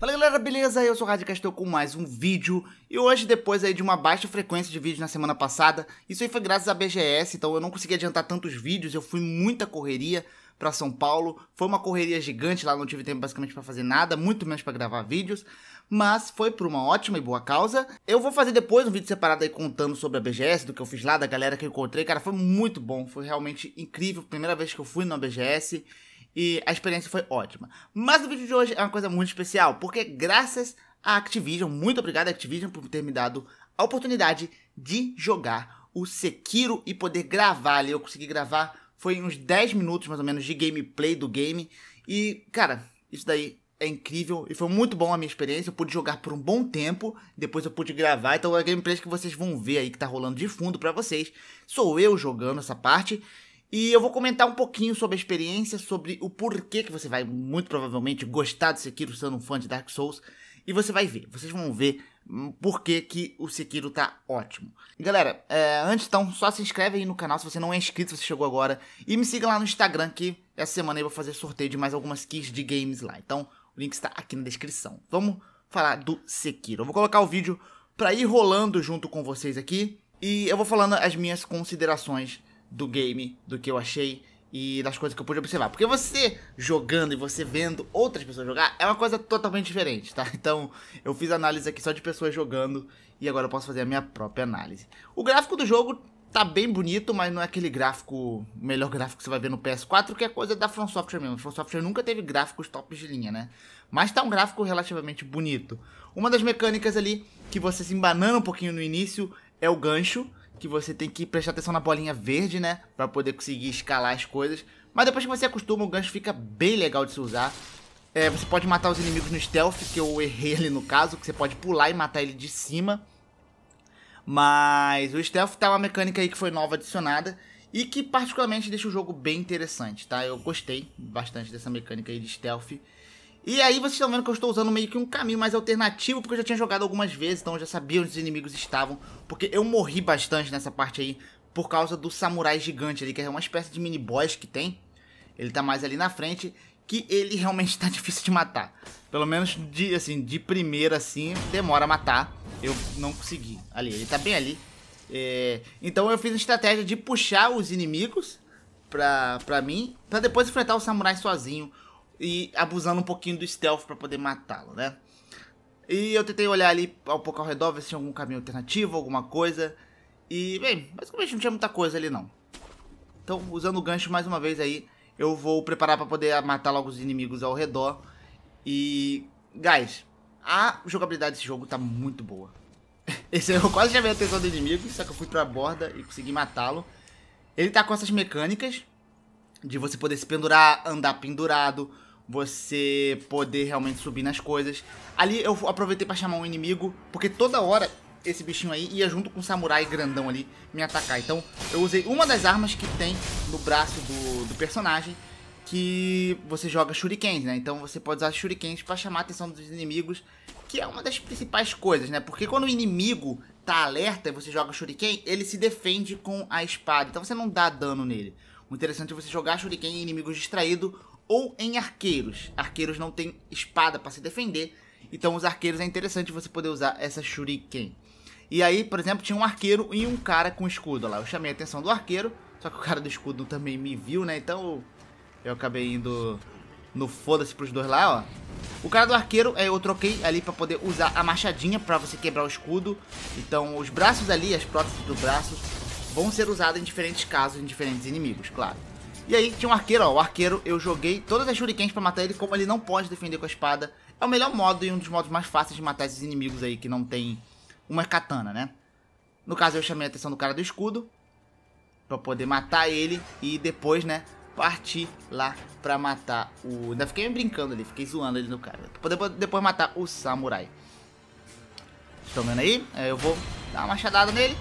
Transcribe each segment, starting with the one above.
Fala galera, beleza? Eu sou o Radcast, estou com mais um vídeo E hoje depois aí de uma baixa frequência de vídeos na semana passada Isso aí foi graças à BGS, então eu não consegui adiantar tantos vídeos Eu fui muita correria para São Paulo Foi uma correria gigante lá, não tive tempo basicamente para fazer nada Muito menos para gravar vídeos mas foi por uma ótima e boa causa. Eu vou fazer depois um vídeo separado aí contando sobre a BGS, do que eu fiz lá, da galera que eu encontrei. Cara, foi muito bom, foi realmente incrível. Primeira vez que eu fui na BGS e a experiência foi ótima. Mas o vídeo de hoje é uma coisa muito especial, porque graças à Activision, muito obrigado Activision por ter me dado a oportunidade de jogar o Sekiro e poder gravar ali. Eu consegui gravar, foi uns 10 minutos mais ou menos de gameplay do game. E, cara, isso daí é incrível e foi muito bom a minha experiência. Eu pude jogar por um bom tempo, depois eu pude gravar. Então a gameplay que vocês vão ver aí que tá rolando de fundo para vocês, sou eu jogando essa parte e eu vou comentar um pouquinho sobre a experiência, sobre o porquê que você vai muito provavelmente gostar do Sekiro sendo um fã de Dark Souls. E você vai ver, vocês vão ver hum, por que, que o Sekiro tá ótimo. Galera, é, antes então, só se inscreve aí no canal se você não é inscrito, se você chegou agora. E me siga lá no Instagram que essa semana eu vou fazer sorteio de mais algumas kits de games lá. Então, o link está aqui na descrição. Vamos falar do Sekiro. Eu vou colocar o vídeo pra ir rolando junto com vocês aqui. E eu vou falando as minhas considerações do game, do que eu achei e das coisas que eu pude observar. Porque você jogando e você vendo outras pessoas jogar é uma coisa totalmente diferente, tá? Então eu fiz análise aqui só de pessoas jogando e agora eu posso fazer a minha própria análise. O gráfico do jogo tá bem bonito, mas não é aquele gráfico, o melhor gráfico que você vai ver no PS4, que é coisa da From Software mesmo. A From Software nunca teve gráficos tops de linha, né? Mas tá um gráfico relativamente bonito. Uma das mecânicas ali que você se embanana um pouquinho no início é o gancho, que você tem que prestar atenção na bolinha verde, né? Pra poder conseguir escalar as coisas. Mas depois que você acostuma, o gancho fica bem legal de se usar. É, você pode matar os inimigos no stealth, que eu errei ali no caso, que você pode pular e matar ele de cima. Mas o stealth tá uma mecânica aí que foi nova adicionada e que particularmente deixa o jogo bem interessante, tá? Eu gostei bastante dessa mecânica aí de stealth. E aí vocês estão vendo que eu estou usando meio que um caminho mais alternativo, porque eu já tinha jogado algumas vezes, então eu já sabia onde os inimigos estavam, porque eu morri bastante nessa parte aí, por causa do samurai gigante ali, que é uma espécie de mini-boss que tem. Ele tá mais ali na frente, que ele realmente tá difícil de matar. Pelo menos de, assim, de primeira assim, demora a matar. Eu não consegui. Ali, ele tá bem ali. É... Então eu fiz a estratégia de puxar os inimigos pra, pra mim, pra depois enfrentar o samurai sozinho e abusando um pouquinho do stealth para poder matá-lo, né? E eu tentei olhar ali um pouco ao redor, ver se tinha algum caminho alternativo, alguma coisa. E, bem, basicamente não tinha muita coisa ali não. Então, usando o gancho mais uma vez aí, eu vou preparar para poder matar logo os inimigos ao redor. E, guys, a jogabilidade desse jogo tá muito boa. Esse eu quase já a atenção do inimigo, só que eu fui pra borda e consegui matá-lo. Ele tá com essas mecânicas de você poder se pendurar, andar pendurado, você poder realmente subir nas coisas. Ali eu aproveitei para chamar um inimigo, porque toda hora esse bichinho aí ia junto com um samurai grandão ali me atacar. Então eu usei uma das armas que tem no braço do, do personagem, que você joga shurikens, né? Então você pode usar shurikens para chamar a atenção dos inimigos, que é uma das principais coisas, né? Porque quando o inimigo tá alerta e você joga shuriken, ele se defende com a espada, então você não dá dano nele. O interessante é você jogar shuriken em inimigos distraído ou em arqueiros. Arqueiros não tem espada para se defender, então os arqueiros é interessante você poder usar essa shuriken. E aí, por exemplo, tinha um arqueiro e um cara com escudo lá. Eu chamei a atenção do arqueiro, só que o cara do escudo também me viu, né? Então eu acabei indo no foda-se pros dois lá, ó. O cara do arqueiro, é, eu troquei ali pra poder usar a machadinha pra você quebrar o escudo. Então os braços ali, as próteses do braço, vão ser usadas em diferentes casos, em diferentes inimigos, claro. E aí tinha um arqueiro, ó. O arqueiro, eu joguei todas as shurikens pra matar ele, como ele não pode defender com a espada. É o melhor modo e um dos modos mais fáceis de matar esses inimigos aí que não tem uma katana, né? No caso, eu chamei a atenção do cara do escudo pra poder matar ele e depois, né, partir lá pra matar o... Ainda fiquei brincando ali, fiquei zoando ali no cara. Pra poder depois matar o samurai. Estão vendo aí? É, eu vou dar uma machadada nele.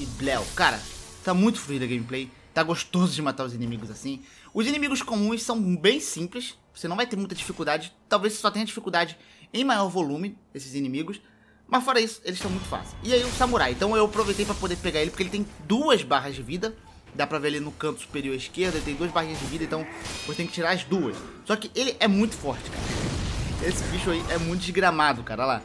E bléu. Cara, tá muito fluida a gameplay. Tá gostoso de matar os inimigos assim. Os inimigos comuns são bem simples. Você não vai ter muita dificuldade. Talvez você só tenha dificuldade em maior volume, esses inimigos. Mas fora isso, eles estão muito fáceis. E aí o samurai. Então eu aproveitei para poder pegar ele, porque ele tem duas barras de vida. Dá pra ver ele no canto superior esquerdo, ele tem duas barrinhas de vida, então você tem que tirar as duas. Só que ele é muito forte, cara. Esse bicho aí é muito desgramado, cara, olha lá.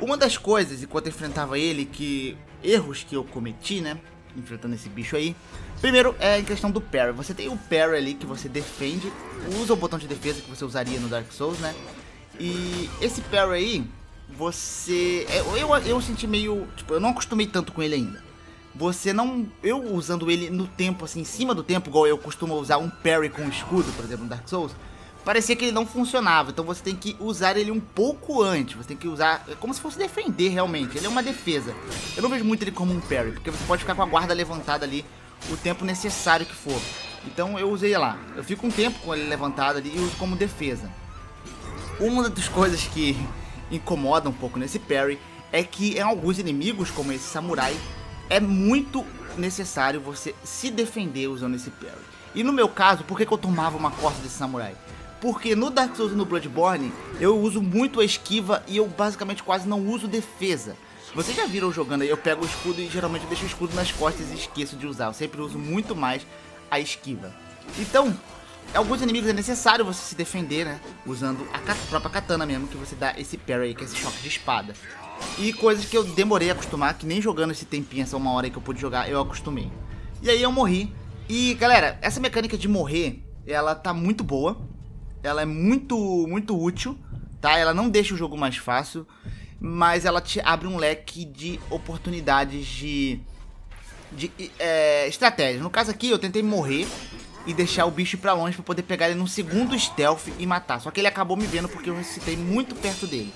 Uma das coisas, enquanto eu enfrentava ele, que... Erros que eu cometi, né? enfrentando esse bicho aí. Primeiro é a questão do parry. Você tem o parry ali que você defende, usa o botão de defesa que você usaria no Dark Souls, né? E esse parry aí, você... Eu, é, eu, eu senti meio... Tipo, eu não acostumei tanto com ele ainda. Você não... Eu usando ele no tempo, assim, em cima do tempo, igual eu costumo usar um parry com escudo, por exemplo, no Dark Souls parecia que ele não funcionava. Então você tem que usar ele um pouco antes. Você tem que usar é como se fosse defender realmente. Ele é uma defesa. Eu não vejo muito ele como um parry, porque você pode ficar com a guarda levantada ali o tempo necessário que for. Então eu usei lá. Eu fico um tempo com ele levantado ali e uso como defesa. Uma das coisas que incomoda um pouco nesse parry é que em alguns inimigos, como esse samurai, é muito necessário você se defender usando esse parry. E no meu caso, por que, que eu tomava uma costa desse samurai? Porque no Dark Souls e no Bloodborne, eu uso muito a esquiva e eu basicamente quase não uso defesa. Vocês já viram jogando aí, eu pego o escudo e geralmente deixo o escudo nas costas e esqueço de usar. Eu sempre uso muito mais a esquiva. Então, alguns inimigos é necessário você se defender, né? Usando a própria katana mesmo, que você dá esse parry aí, que é esse choque de espada. E coisas que eu demorei a acostumar, que nem jogando esse tempinho, essa uma hora que eu pude jogar, eu acostumei. E aí eu morri. E, galera, essa mecânica de morrer, ela tá muito boa ela é muito, muito útil, tá? Ela não deixa o jogo mais fácil, mas ela te abre um leque de oportunidades de, de é, estratégia. No caso aqui, eu tentei morrer e deixar o bicho para longe para poder pegar ele num segundo stealth e matar. Só que ele acabou me vendo porque eu ressuscitei muito perto dele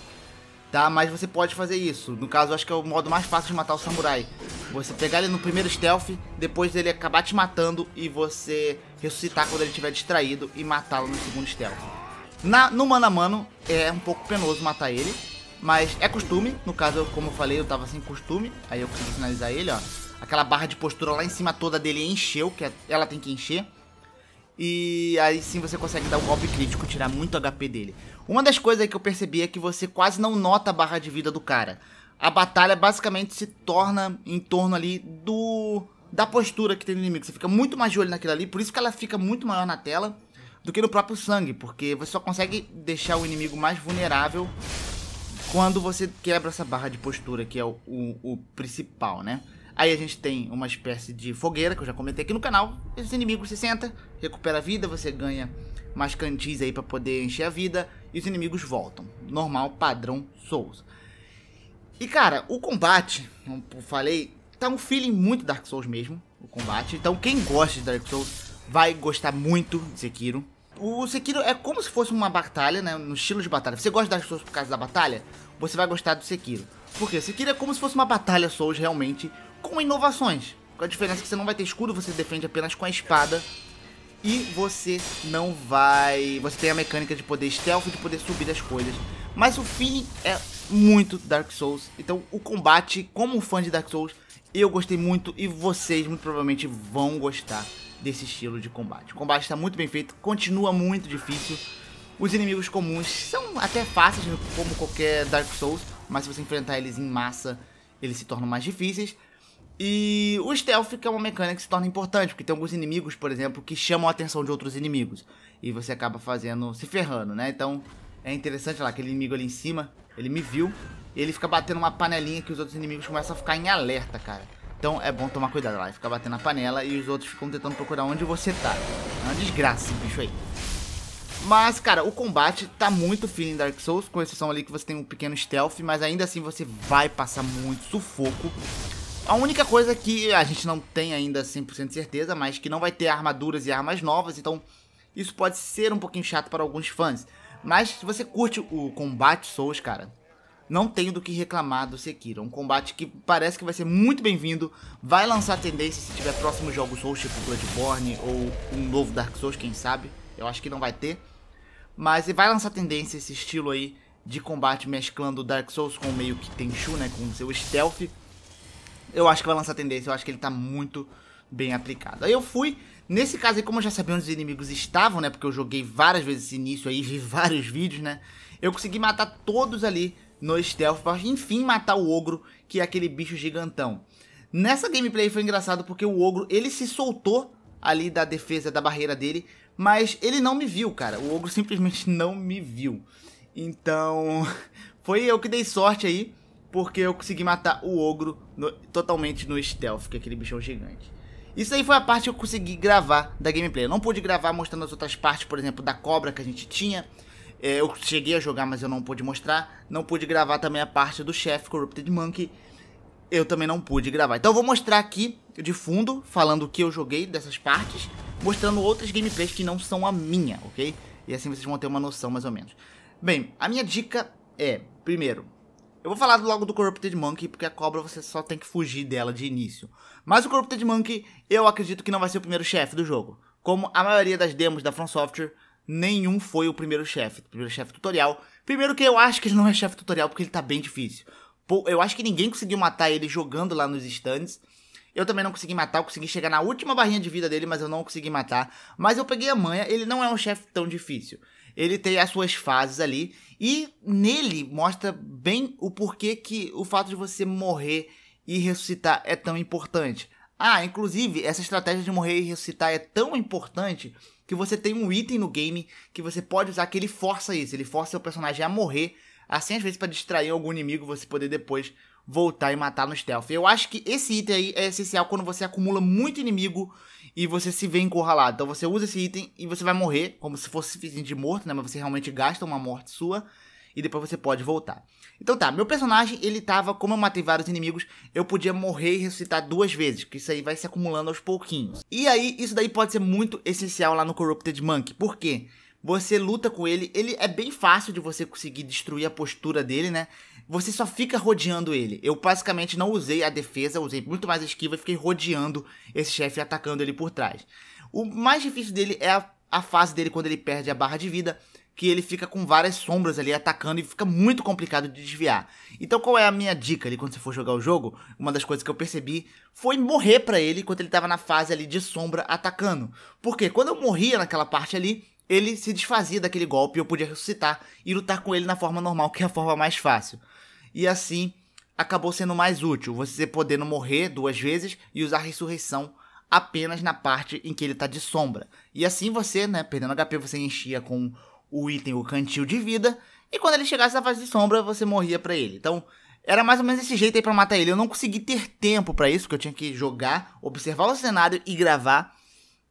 tá? Mas você pode fazer isso. No caso, acho que é o modo mais fácil de matar o samurai. Você pegar ele no primeiro stealth, depois ele acabar te matando e você ressuscitar quando ele estiver distraído e matá-lo no segundo stealth. Na, no mano a mano, é um pouco penoso matar ele, mas é costume. No caso, eu, como eu falei, eu tava sem costume, aí eu consegui finalizar ele, ó. Aquela barra de postura lá em cima toda dele encheu, que é, ela tem que encher. E aí sim você consegue dar o um golpe crítico, tirar muito HP dele. Uma das coisas que eu percebi é que você quase não nota a barra de vida do cara. A batalha basicamente se torna em torno ali do da postura que tem no inimigo. Você fica muito mais de olho naquilo ali, por isso que ela fica muito maior na tela do que no próprio sangue, porque você só consegue deixar o inimigo mais vulnerável quando você quebra essa barra de postura, que é o, o, o principal, né? Aí a gente tem uma espécie de fogueira, que eu já comentei aqui no canal. os inimigos se sentam, recupera a vida, você ganha mais cantis aí para poder encher a vida. E os inimigos voltam. Normal, padrão Souls. E cara, o combate, como eu falei, tá um feeling muito Dark Souls mesmo. O combate. Então quem gosta de Dark Souls vai gostar muito de Sekiro. O Sekiro é como se fosse uma batalha, né? No estilo de batalha. Você gosta de Dark Souls por causa da batalha? Você vai gostar do Sekiro. Porque Sekiro é como se fosse uma batalha Souls realmente com inovações. Com a diferença que você não vai ter escudo, você defende apenas com a espada. E você não vai... Você tem a mecânica de poder stealth, de poder subir as coisas. Mas o feeling é muito Dark Souls. Então o combate, como fã de Dark Souls, eu gostei muito e vocês muito provavelmente vão gostar desse estilo de combate. O combate está muito bem feito, continua muito difícil. Os inimigos comuns são até fáceis, como qualquer Dark Souls, mas se você enfrentar eles em massa, eles se tornam mais difíceis. E o stealth que é uma mecânica que se torna importante, porque tem alguns inimigos, por exemplo, que chamam a atenção de outros inimigos. E você acaba fazendo, se ferrando, né? Então é interessante lá, aquele inimigo ali em cima, ele me viu, ele fica batendo uma panelinha que os outros inimigos começam a ficar em alerta, cara. Então é bom tomar cuidado lá, ficar batendo na panela e os outros ficam tentando procurar onde você tá. É uma desgraça esse bicho aí. Mas, cara, o combate tá muito fino em Dark Souls, com exceção ali que você tem um pequeno stealth, mas ainda assim você vai passar muito sufoco. A única coisa que a gente não tem ainda 100% certeza, mas que não vai ter armaduras e armas novas, então isso pode ser um pouquinho chato para alguns fãs. Mas se você curte o combate Souls, cara, não tenho do que reclamar do Sekiro. É um combate que parece que vai ser muito bem-vindo, vai lançar tendência se tiver próximos jogos Souls, tipo Bloodborne ou um novo Dark Souls, quem sabe. Eu acho que não vai ter. Mas vai lançar tendência esse estilo aí de combate mesclando Dark Souls com meio que Tenchu, né, com seu stealth eu acho que vai lançar tendência, eu acho que ele tá muito bem aplicado. Aí eu fui, nesse caso aí, como eu já sabia onde os inimigos estavam, né, porque eu joguei várias vezes esse início aí, vi vários vídeos, né, eu consegui matar todos ali no stealth pra, enfim, matar o ogro, que é aquele bicho gigantão. Nessa gameplay foi engraçado porque o ogro, ele se soltou ali da defesa da barreira dele, mas ele não me viu, cara. O ogro simplesmente não me viu. Então, foi eu que dei sorte aí porque eu consegui matar o ogro no, totalmente no stealth, que é aquele bichão gigante. Isso aí foi a parte que eu consegui gravar da gameplay. Eu não pude gravar mostrando as outras partes, por exemplo, da cobra que a gente tinha. É, eu cheguei a jogar, mas eu não pude mostrar. Não pude gravar também a parte do chefe Corrupted Monkey. Eu também não pude gravar. Então eu vou mostrar aqui de fundo, falando o que eu joguei dessas partes. Mostrando outras gameplays que não são a minha, ok? E assim vocês vão ter uma noção mais ou menos. Bem, a minha dica é, primeiro, eu vou falar logo do Corrupted Monkey, porque a cobra você só tem que fugir dela de início. Mas o Corrupted Monkey, eu acredito que não vai ser o primeiro chefe do jogo. Como a maioria das demos da From Software, nenhum foi o primeiro chefe. Primeiro chefe tutorial. Primeiro que eu acho que ele não é chefe tutorial, porque ele tá bem difícil. Pô, eu acho que ninguém conseguiu matar ele jogando lá nos stands. Eu também não consegui matar, eu consegui chegar na última barrinha de vida dele, mas eu não consegui matar. Mas eu peguei a manha, ele não é um chefe tão difícil ele tem as suas fases ali. E nele mostra bem o porquê que o fato de você morrer e ressuscitar é tão importante. Ah, inclusive, essa estratégia de morrer e ressuscitar é tão importante que você tem um item no game que você pode usar que ele força isso, ele força seu personagem a morrer, assim às vezes para distrair algum inimigo, você poder depois voltar e matar no stealth. Eu acho que esse item aí é essencial quando você acumula muito inimigo e você se vê encurralado. Então você usa esse item e você vai morrer, como se fosse suficiente de morto, né? Mas você realmente gasta uma morte sua e depois você pode voltar. Então tá, meu personagem, ele tava, como eu matei vários inimigos, eu podia morrer e ressuscitar duas vezes, que isso aí vai se acumulando aos pouquinhos. E aí, isso daí pode ser muito essencial lá no Corrupted Monkey, por quê? Porque você luta com ele, ele é bem fácil de você conseguir destruir a postura dele, né? Você só fica rodeando ele. Eu basicamente não usei a defesa, usei muito mais esquiva e fiquei rodeando esse chefe atacando ele por trás. O mais difícil dele é a, a fase dele quando ele perde a barra de vida, que ele fica com várias sombras ali atacando e fica muito complicado de desviar. Então qual é a minha dica ali quando você for jogar o jogo? Uma das coisas que eu percebi foi morrer para ele quando ele tava na fase ali de sombra atacando. Porque quando eu morria naquela parte ali, ele se desfazia daquele golpe, e eu podia ressuscitar e lutar com ele na forma normal, que é a forma mais fácil. E assim acabou sendo mais útil, você podendo morrer duas vezes e usar ressurreição apenas na parte em que ele está de sombra. E assim você, né, perdendo HP, você enchia com o item o cantil de vida, e quando ele chegasse na fase de sombra, você morria para ele. Então, era mais ou menos esse jeito aí para matar ele. Eu não consegui ter tempo para isso, porque eu tinha que jogar, observar o cenário e gravar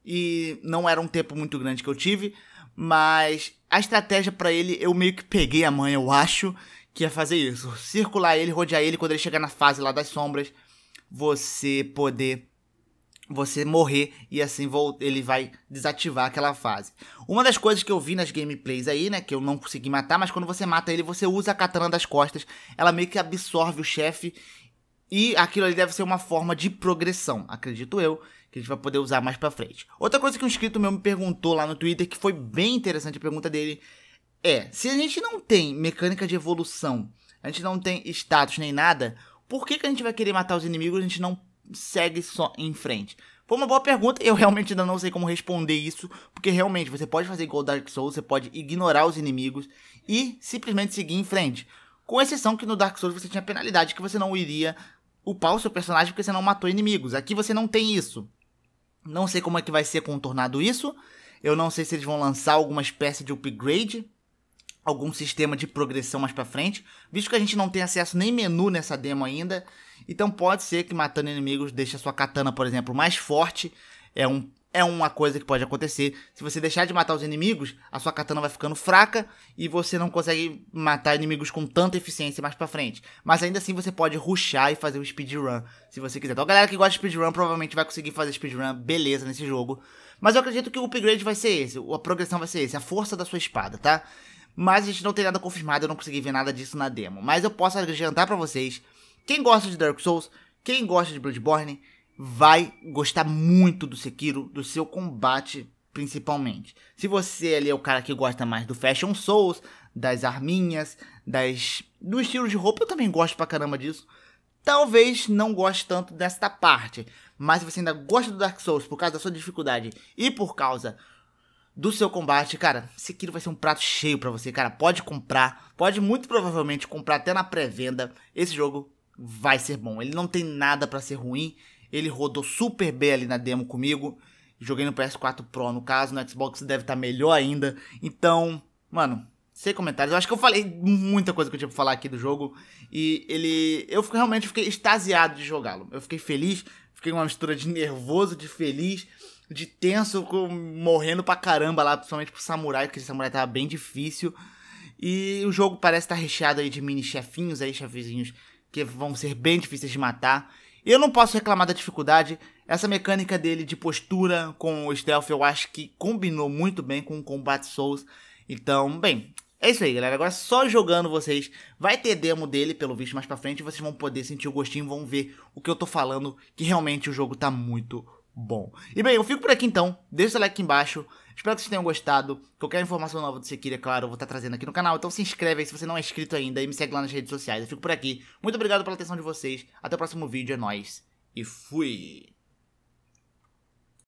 e não era um tempo muito grande que eu tive, mas a estratégia para ele eu meio que peguei a mãe, eu acho, que é fazer isso, circular ele, rodear ele quando ele chegar na fase lá das sombras, você poder você morrer e assim ele vai desativar aquela fase. Uma das coisas que eu vi nas gameplays aí, né, que eu não consegui matar, mas quando você mata ele, você usa a katana das costas, ela meio que absorve o chefe e aquilo ali deve ser uma forma de progressão, acredito eu, que a gente vai poder usar mais pra frente. Outra coisa que um inscrito meu me perguntou lá no Twitter, que foi bem interessante a pergunta dele, é: se a gente não tem mecânica de evolução, a gente não tem status nem nada, por que, que a gente vai querer matar os inimigos e a gente não segue só em frente? Foi uma boa pergunta, eu realmente ainda não sei como responder isso, porque realmente você pode fazer igual Dark Souls, você pode ignorar os inimigos e simplesmente seguir em frente. Com exceção que no Dark Souls você tinha penalidade que você não iria upar o seu personagem porque você não matou inimigos. Aqui você não tem isso. Não sei como é que vai ser contornado isso. Eu não sei se eles vão lançar alguma espécie de upgrade, algum sistema de progressão mais para frente, visto que a gente não tem acesso nem menu nessa demo ainda. Então pode ser que matando inimigos deixe a sua katana, por exemplo, mais forte. É um é uma coisa que pode acontecer. Se você deixar de matar os inimigos, a sua katana vai ficando fraca e você não consegue matar inimigos com tanta eficiência mais pra frente. Mas ainda assim você pode rushar e fazer o speedrun, se você quiser. Então a galera que gosta de speedrun provavelmente vai conseguir fazer speedrun beleza nesse jogo. Mas eu acredito que o upgrade vai ser esse, a progressão vai ser esse, a força da sua espada, tá? Mas a gente não tem nada confirmado, eu não consegui ver nada disso na demo. Mas eu posso adiantar para vocês, quem gosta de Dark Souls, quem gosta de Bloodborne vai gostar muito do Sekiro, do seu combate principalmente. Se você ali é o cara que gosta mais do Fashion Souls, das arminhas, das do estilo de roupa, eu também gosto pra caramba disso. Talvez não goste tanto desta parte, mas se você ainda gosta do Dark Souls por causa da sua dificuldade e por causa do seu combate, cara, Sekiro vai ser um prato cheio para você, cara. Pode comprar, pode muito provavelmente comprar até na pré-venda. Esse jogo vai ser bom. Ele não tem nada para ser ruim ele rodou super bem ali na demo comigo. Joguei no PS4 Pro, no caso, no Xbox deve estar tá melhor ainda. Então, mano, sem comentários. Eu acho que eu falei muita coisa que eu tinha pra falar aqui do jogo. E ele. Eu realmente fiquei extasiado de jogá-lo. Eu fiquei feliz, fiquei uma mistura de nervoso, de feliz, de tenso, morrendo pra caramba lá, principalmente pro samurai, porque esse samurai tava bem difícil. E o jogo parece estar tá recheado aí de mini chefinhos aí, chefizinhos, que vão ser bem difíceis de matar. Eu não posso reclamar da dificuldade. Essa mecânica dele de postura com o stealth eu acho que combinou muito bem com o Combat Souls. Então, bem, é isso aí, galera. Agora só jogando vocês. Vai ter demo dele, pelo visto, mais pra frente. Vocês vão poder sentir o gostinho, vão ver o que eu tô falando. Que realmente o jogo tá muito bom. E bem, eu fico por aqui então. Deixa o seu like aqui embaixo. Espero que vocês tenham gostado. Qualquer informação nova do Sekiro, é claro, eu vou estar trazendo aqui no canal. Então se inscreve aí se você não é inscrito ainda e me segue lá nas redes sociais. Eu fico por aqui. Muito obrigado pela atenção de vocês. Até o próximo vídeo. É nóis. E fui!